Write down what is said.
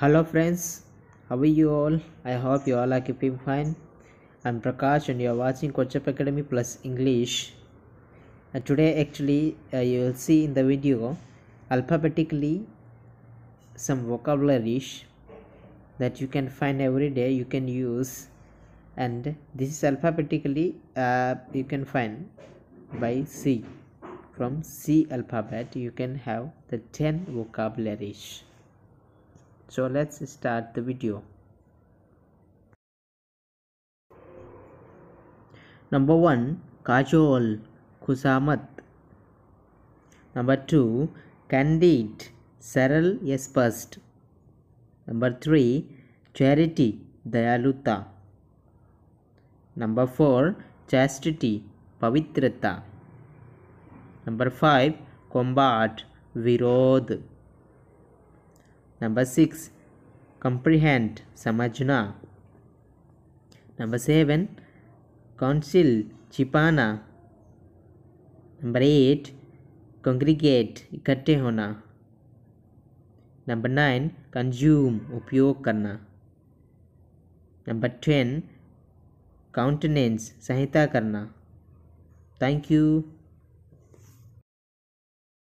hello friends how are you all i hope you all are keeping fine i'm prakash and you're watching coachup academy plus english and today actually uh, you will see in the video alphabetically some vocabularies that you can find every day you can use and this is alphabetically uh, you can find by c from c alphabet you can have the 10 vocabularies so let's start the video number 1 kajol kusamat number 2 candide Saral Espast. Number 3. Charity Dayaluta. Number 4. Chastity Pavitrata. Number 5. Combat Virodh. Number six comprehend समझना number seven council छिपाना number eight congregate इकट्ठे होना number nine consume उपयोग करना number ten countenance सहायता करना thank you